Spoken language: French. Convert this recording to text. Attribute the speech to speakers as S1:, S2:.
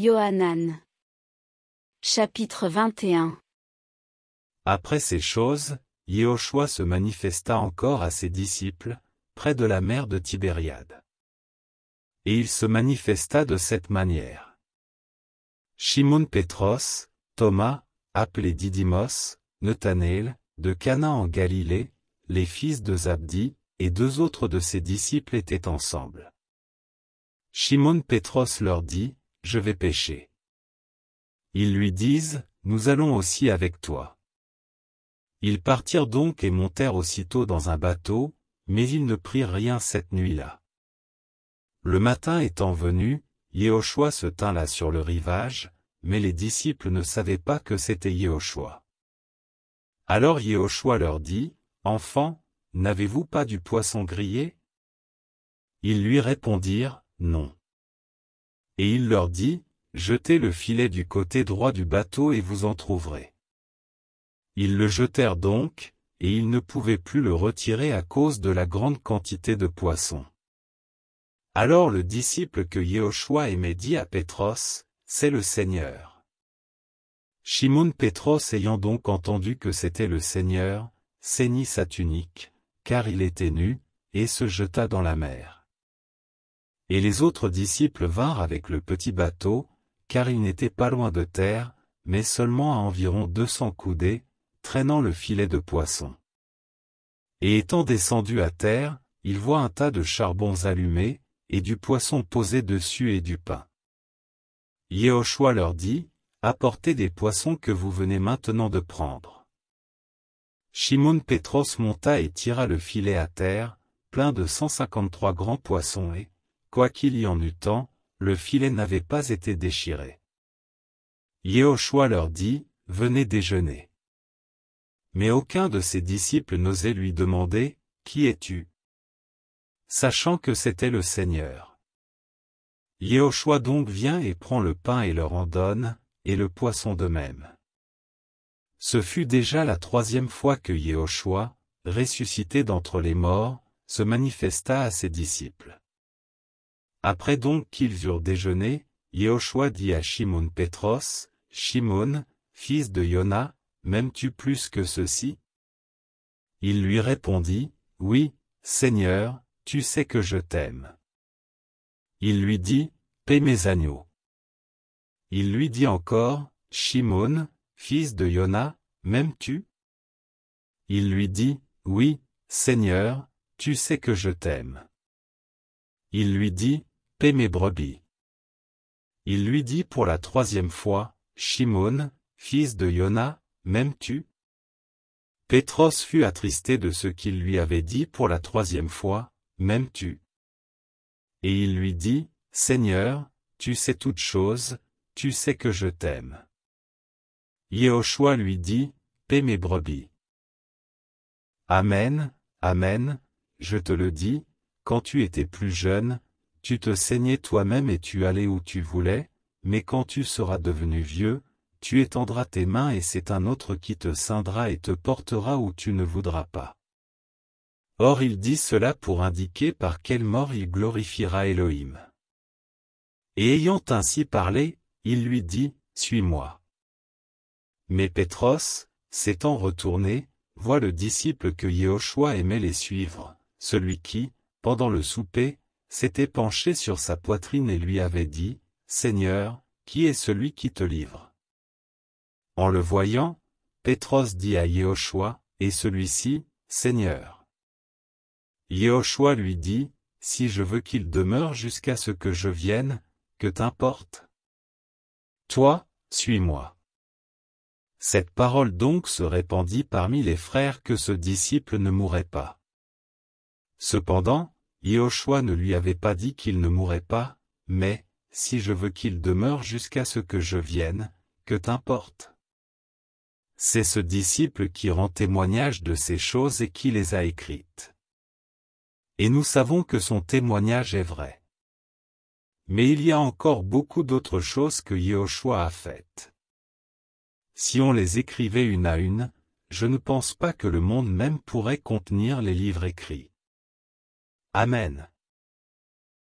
S1: Yohanan. Chapitre 21 Après ces choses, Yehoshua se manifesta encore à ses disciples, près de la mer de Tibériade. Et il se manifesta de cette manière. Shimon Pétros, Thomas, appelé Didymos, Nathanaël, de Cana en Galilée, les fils de Zabdi, et deux autres de ses disciples étaient ensemble. Shimon Pétros leur dit, je vais pêcher. Ils lui disent, Nous allons aussi avec toi. Ils partirent donc et montèrent aussitôt dans un bateau, mais ils ne prirent rien cette nuit-là. Le matin étant venu, Yehoshua se tint là sur le rivage, mais les disciples ne savaient pas que c'était Yehoshua. Alors Yehoshua leur dit, Enfants, n'avez-vous pas du poisson grillé Ils lui répondirent, Non. Et il leur dit, Jetez le filet du côté droit du bateau et vous en trouverez. Ils le jetèrent donc, et ils ne pouvaient plus le retirer à cause de la grande quantité de poissons. Alors le disciple que Yehoshua aimait dit à Pétros, C'est le Seigneur. Shimon Pétros ayant donc entendu que c'était le Seigneur, saignit sa tunique, car il était nu, et se jeta dans la mer. Et les autres disciples vinrent avec le petit bateau, car ils n'étaient pas loin de terre, mais seulement à environ deux cents coudées, traînant le filet de poisson. Et étant descendus à terre, ils voient un tas de charbons allumés, et du poisson posé dessus et du pain. Yehoshua leur dit, Apportez des poissons que vous venez maintenant de prendre. Shimon Petros monta et tira le filet à terre, plein de 153 grands poissons et, quoi qu'il y en eût tant, le filet n'avait pas été déchiré. Yehoshua leur dit, Venez déjeuner. Mais aucun de ses disciples n'osait lui demander, Qui es-tu Sachant que c'était le Seigneur. Yehoshua donc vient et prend le pain et leur en donne, et le poisson de même. Ce fut déjà la troisième fois que Yehoshua, ressuscité d'entre les morts, se manifesta à ses disciples. Après donc qu'ils eurent déjeuné, Yehoshua dit à Shimon Petros, Shimon, fils de Yona, m'aimes-tu plus que ceci Il lui répondit, Oui, Seigneur, tu sais que je t'aime. Il lui dit, Paie mes agneaux. Il lui dit encore, Shimon, fils de Yona, m'aimes-tu Il lui dit, Oui, Seigneur, tu sais que je t'aime. Il lui dit, mes brebis. Il lui dit pour la troisième fois, Shimon, fils de Yona, m'aimes-tu Pétros fut attristé de ce qu'il lui avait dit pour la troisième fois, m'aimes-tu Et il lui dit, Seigneur, tu sais toutes choses, tu sais que je t'aime. Yehoshua lui dit, paix mes brebis. Amen, Amen, je te le dis, quand tu étais plus jeune, tu te saignais toi-même et tu allais où tu voulais, mais quand tu seras devenu vieux, tu étendras tes mains et c'est un autre qui te ceindra et te portera où tu ne voudras pas. Or il dit cela pour indiquer par quelle mort il glorifiera Elohim. Et ayant ainsi parlé, il lui dit, Suis-moi. Mais Pétros, s'étant retourné, voit le disciple que Yehoshua aimait les suivre, celui qui, pendant le souper, s'était penché sur sa poitrine et lui avait dit, Seigneur, qui est celui qui te livre En le voyant, Pétros dit à Yehoshua, et celui-ci, Seigneur. Yehoshua lui dit, Si je veux qu'il demeure jusqu'à ce que je vienne, que t'importe Toi, suis-moi. Cette parole donc se répandit parmi les frères que ce disciple ne mourait pas. Cependant, Yehoshua ne lui avait pas dit qu'il ne mourrait pas, mais, si je veux qu'il demeure jusqu'à ce que je vienne, que t'importe C'est ce disciple qui rend témoignage de ces choses et qui les a écrites. Et nous savons que son témoignage est vrai. Mais il y a encore beaucoup d'autres choses que Yehoshua a faites. Si on les écrivait une à une, je ne pense pas que le monde même pourrait contenir les livres écrits. Amen.